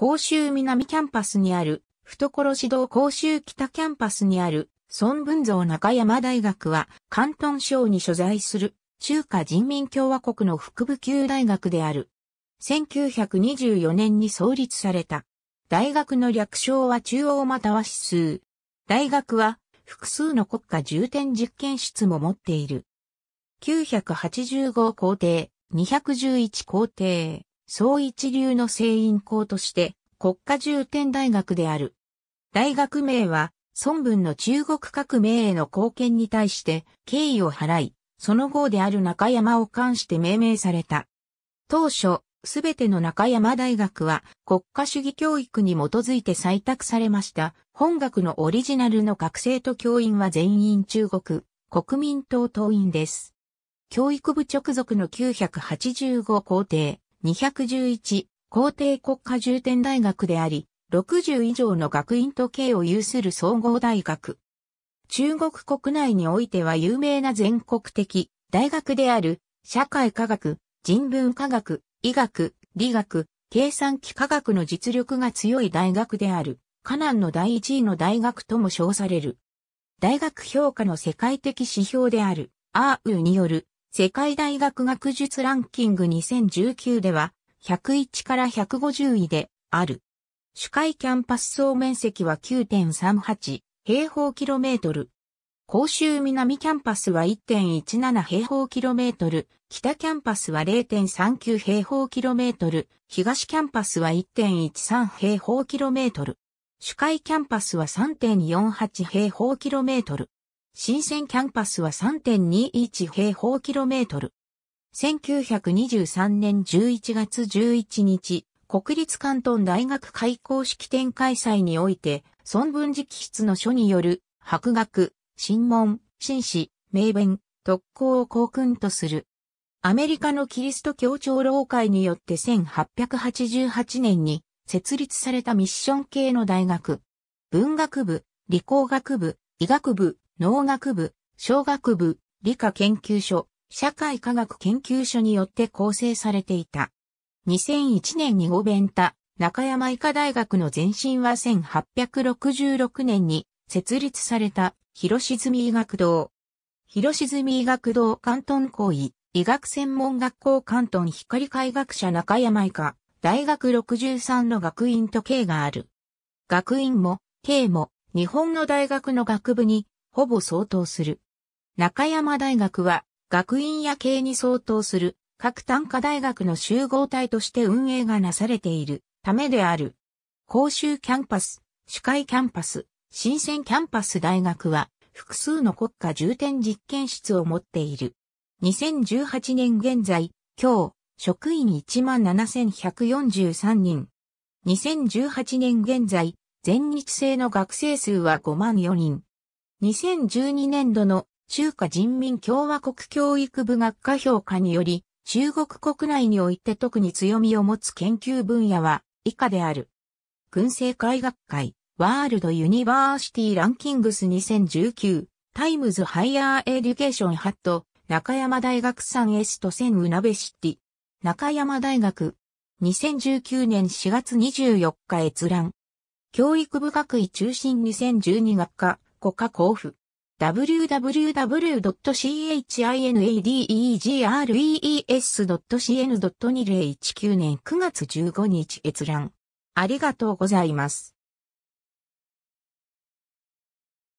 甲州南キャンパスにある、懐指導甲州北キャンパスにある、孫文蔵中山大学は、関東省に所在する、中華人民共和国の副部級大学である。1924年に創立された。大学の略称は中央または指数。大学は複数の国家重点実験室も持っている。985校庭、211校庭。総一流の聖員校として国家重点大学である。大学名は孫文の中国革命への貢献に対して敬意を払い、その後である中山を冠して命名された。当初、すべての中山大学は国家主義教育に基づいて採択されました。本学のオリジナルの学生と教員は全員中国、国民党党員です。教育部直属の985校庭。211、皇帝国家重点大学であり、60以上の学院と計を有する総合大学。中国国内においては有名な全国的大学である社会科学、人文科学、医学、理学、計算機科学の実力が強い大学である、カナンの第一位の大学とも称される。大学評価の世界的指標である、アーウによる世界大学学術ランキング2019では、101から150位である。主会キャンパス総面積は9.38平方キロメートル。公衆南キャンパスは1.17平方キロメートル、北キャンパスは0.39平方キロメートル、東キャンパスは1.13平方キロメートル。主会キャンパスは3.48平方キロメートル。新鮮キャンパスは3.21平方キロメートル。1923年11月11日、国立関東大学開校式典開催において、孫文直筆の書による、博学、新門、紳士、名弁、特攻を公訓とする。アメリカのキリスト教長老会によって1888年に設立されたミッション系の大学、文学部、理工学部、医学部、農学部、小学部、理科研究所、社会科学研究所によって構成されていた。2001年にベ弁タ。中山医科大学の前身は1866年に設立された広沈医学堂。広沈医学堂関東校医、医学専門学校関東光科医学者中山医科、大学63の学院と系がある。学院も、系も、日本の大学の学部にほぼ相当する。中山大学は、学院や系に相当する、各単科大学の集合体として運営がなされているためである。公衆キャンパス、主会キャンパス、新鮮キャンパス大学は、複数の国家重点実験室を持っている。2018年現在、今日、職員17,143人。2018年現在、全日制の学生数は5万4人。2012年度の中華人民共和国教育部学科評価により、中国国内において特に強みを持つ研究分野は以下である。軍政会学会、ワールドユニバーシティランキングス2019、タイムズハイヤーエデュケーションハット、中山大学産エストセンウナベシティ、中山大学、2019年4月24日閲覧。教育部学位中心2012学科、国家交付。www.chinadegrees.cn.2019 年9月15日閲覧。ありがとうございます。